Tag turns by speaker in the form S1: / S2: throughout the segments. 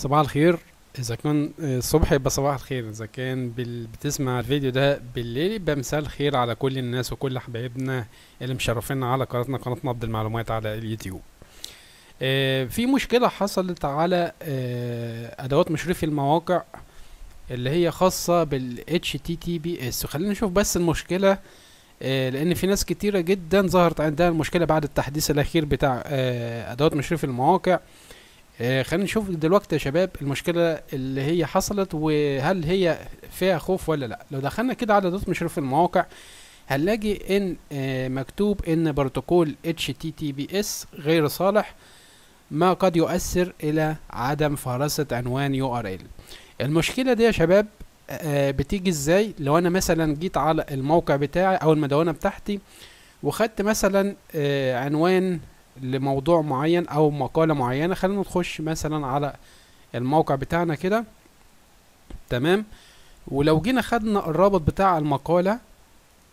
S1: صباح الخير اذا كان الصبح آه، يبقى صباح الخير اذا كان بال... بتسمع الفيديو ده بالليل يبقى مساء الخير على كل الناس وكل حبايبنا اللي مشرفينا على قناتنا قناه نبض المعلومات على اليوتيوب آه في مشكله حصلت على آه ادوات مشرفي المواقع اللي هي خاصه بال HTTPS خلينا نشوف بس المشكله آه لان في ناس كتيره جدا ظهرت عندها المشكله بعد التحديث الاخير بتاع آه، ادوات مشرفي المواقع آه، خلينا نشوف دلوقتي يا شباب المشكله اللي هي حصلت وهل هي فيها خوف ولا لا لو دخلنا كده على دوت مشرف المواقع هنلاقي ان آه، مكتوب ان بروتوكول HTTPS غير صالح ما قد يؤثر الى عدم فهرسة عنوان URL المشكلة دي يا شباب آه، بتيجي ازاي لو انا مثلا جيت على الموقع بتاعي او المدونة بتاعتي وخدت مثلا عنوان لموضوع معين او مقالة معينة خلينا نخش مثلا على الموقع بتاعنا كده تمام ولو جينا خدنا الرابط بتاع المقالة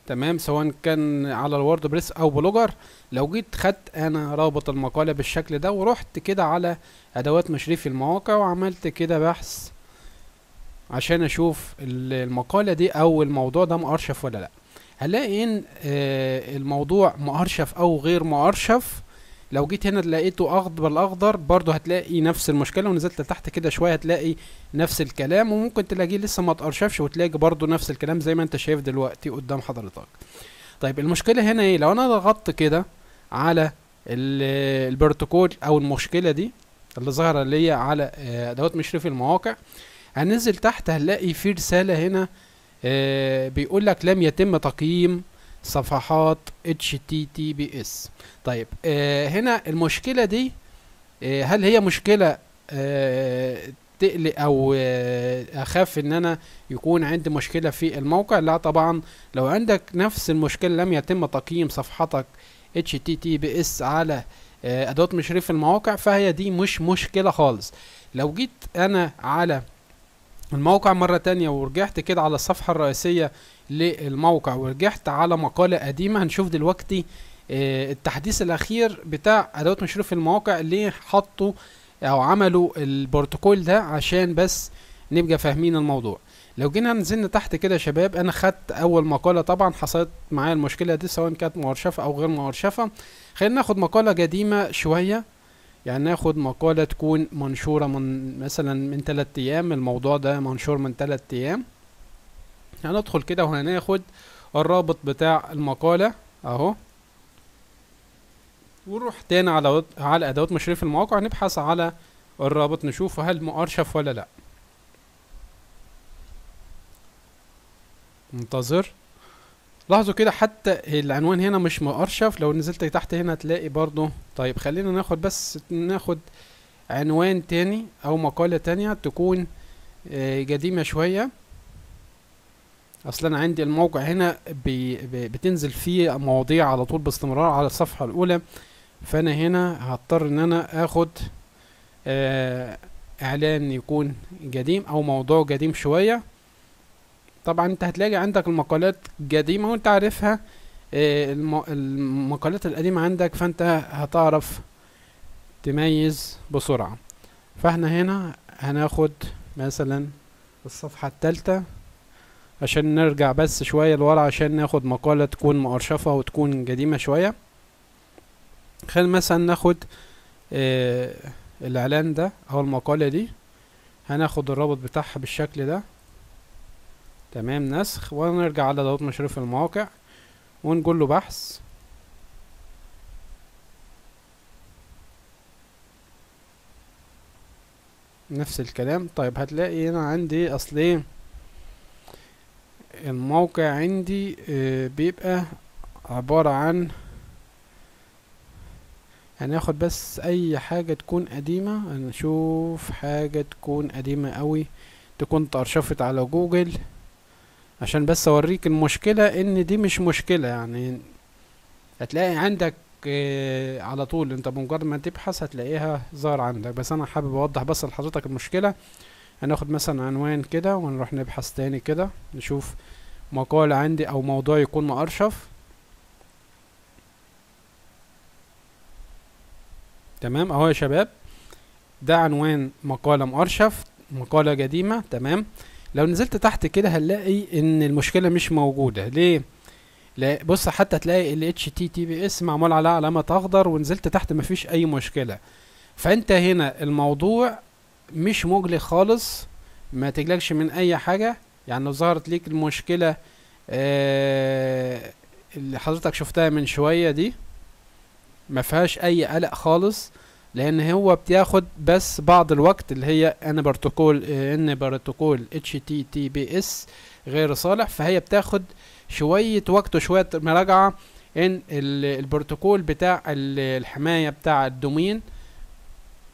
S1: تمام سواء كان على الورد بريس او بلوجر لو جيت خدت انا رابط المقالة بالشكل ده ورحت كده على ادوات مشريف المواقع وعملت كده بحث عشان اشوف المقالة دي او الموضوع ده مأرشف ولا لا هلاقي ان آه، الموضوع مأرشف او غير مأرشف لو جيت هنا لقيته اخضر الاخضر برضو هتلاقي نفس المشكله ونزلت لتحت كده شويه هتلاقي نفس الكلام وممكن تلاقيه لسه ما تقرشفش وتلاقي برضو نفس الكلام زي ما انت شايف دلوقتي قدام حضرتك طيب المشكله هنا ايه لو انا ضغطت كده على البروتوكول او المشكله دي اللي ظاهره ليا على آه، ادوات مشرف المواقع هننزل تحت هنلاقي في رساله هنا آه، بيقول لك لم يتم تقييم صفحات HTTPS طيب آه هنا المشكلة دي آه هل هي مشكلة آه تقلق او آه، اخاف ان انا يكون عندي مشكله في الموقع لا طبعا لو عندك نفس المشكله لم يتم تقييم صفحتك https على آه، ادوات مشرف المواقع فهي دي مش مشكله خالص لو جيت انا على الموقع مرة تانية ورجعت كده على الصفحة الرئيسية للموقع ورجعت على مقالة قديمة هنشوف دلوقتي آه، التحديث الأخير بتاع أدوات مشروف المواقع اللي حطوا أو عملوا البروتوكول ده عشان بس نبقى فاهمين الموضوع لو جينا نزلنا تحت كده يا شباب انا خدت اول مقاله طبعا حصلت معايا المشكله دي سواء كانت مؤرشفه او غير مؤرشفه خلينا ناخد مقاله قديمه شويه يعني ناخد مقالة تكون منشورة من مثلا من تلات أيام الموضوع ده منشور من تلات أيام هندخل كده وهناخد الرابط بتاع المقالة أهو ونروح تاني على على أدوات مشرف المواقع نبحث على الرابط نشوف هل مؤرشف ولا لأ منتظر لاحظوا كده حتى العنوان هنا مش مقرشف لو نزلت تحت هنا هتلاقي برضو طيب خلينا ناخد بس ناخد عنوان تاني او مقالة تانية تكون آه، قديمة شوية اصلا عندي الموقع هنا بي بتنزل فيه مواضيع على طول باستمرار على الصفحة الاولى فانا هنا هضطر ان انا اخد آه، اعلان يكون قديم او موضوع قديم شوية طبعا انت هتلاقي عندك المقالات قديمة وانت عارفها آه، المقالات القديمة عندك فانت هتعرف تميز بسرعة فاحنا هنا هناخد مثلا الصفحة التالتة عشان نرجع بس شوية لورا عشان ناخد مقالة تكون مقرشفة وتكون قديمة شوية خلينا مثلا ناخد آه الاعلان ده او المقالة دي هناخد الرابط بتاعها بالشكل ده تمام نسخ ونرجع على مشروع في الموقع ونقول له بحث نفس الكلام طيب هتلاقي هنا عندي اصل ايه الموقع عندي آه، بيبقى عبارة عن هناخد يعني بس اي حاجة تكون قديمة هنشوف حاجة تكون قديمة قوي تكون اتأرشفت على جوجل عشان بس اوريك المشكلة ان دي مش مشكلة يعني هتلاقي عندك إيه على طول انت بمجرد ما تبحث هتلاقيها ظاهر عندك بس انا حابب اوضح بس لحضرتك المشكلة هناخد مثلا عنوان كده ونروح نبحث تاني كده نشوف مقال عندي او موضوع يكون مقرشف تمام اهو يا شباب ده عنوان مقالة مقرشف مقالة قديمة تمام لو نزلت تحت كده هنلاقي ان المشكله مش موجوده ليه لا بص حتى تلاقي ال HTTPS معمول عليها علامه اخضر ونزلت تحت مفيش اي مشكله فانت هنا الموضوع مش مجلي خالص ما تقلقش من اي حاجه يعني لو ظهرت ليك المشكله آه اللي حضرتك شفتها من شويه دي ما فيهاش اي قلق خالص لان هو بتاخد بس بعض الوقت اللي هي إيه، ان بروتوكول ان بروتوكول اتش تي تي بي اس غير صالح فهي بتاخد شويه وقت وشويه مراجعه ان البروتوكول بتاع الحمايه بتاع الدومين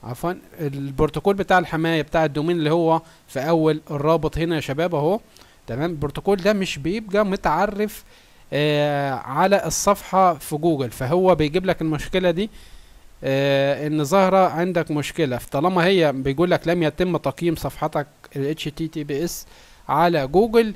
S1: عفوا البروتوكول بتاع الحمايه بتاع الدومين اللي هو في اول الرابط هنا يا شباب اهو تمام البروتوكول ده مش بيبقى متعرف آه على الصفحه في جوجل فهو بيجيب لك المشكله دي آه، ان ظاهره عندك مشكله فطالما هي بيقول لك لم يتم تقييم صفحتك ال HTTPS على جوجل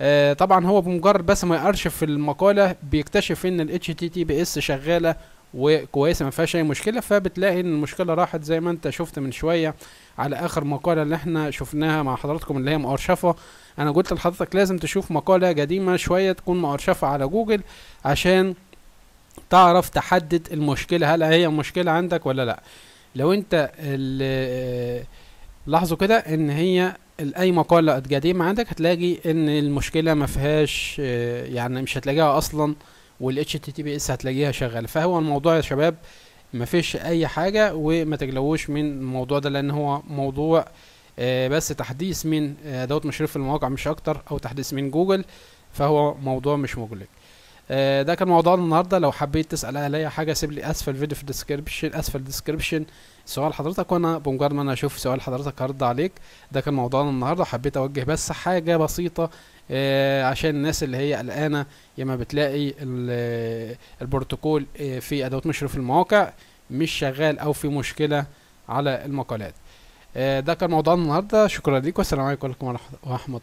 S1: آه، طبعا هو بمجرد بس ما يأرشف المقاله بيكتشف ان ال HTTPS شغاله وكويسه ما فيهاش اي مشكله فبتلاقي ان المشكله راحت زي ما انت شفت من شويه على اخر مقاله اللي احنا شفناها مع حضراتكم اللي هي مؤرشفه انا قلت لحضرتك لازم تشوف مقاله قديمه شويه تكون مؤرشفه على جوجل عشان تعرف تحدد المشكلة هل هي مشكلة عندك ولا لا لو انت لاحظوا كده ان هي اي مقالة قديمة عندك هتلاقي ان المشكلة مفيهاش يعني مش هتلاقيها اصلا بي HTTPS هتلاقيها شغالة فهو الموضوع يا شباب مفيش اي حاجة وما تجلوش من الموضوع ده لان هو موضوع آه، بس تحديث من ادوات آه، مشرف المواقع مش اكتر او تحديث من جوجل فهو موضوع مش مجلق آه، ده كان موضوعنا النهارده لو حبيت تسال عليا حاجه سيب لي اسفل الفيديو في الديسكربشن اسفل الديسكربشن سؤال حضرتك وانا بمجرد ما انا اشوف سؤال حضرتك هرد عليك ده كان موضوعنا النهارده حبيت اوجه بس حاجه بسيطه آه، عشان الناس اللي هي قلقانه يا ما بتلاقي البروتوكول آه، في ادوات مشرف المواقع مش شغال او في مشكله على المقالات ده كان موضوعنا النهارده شكرا ليك والسلام عليكم ورحمه الله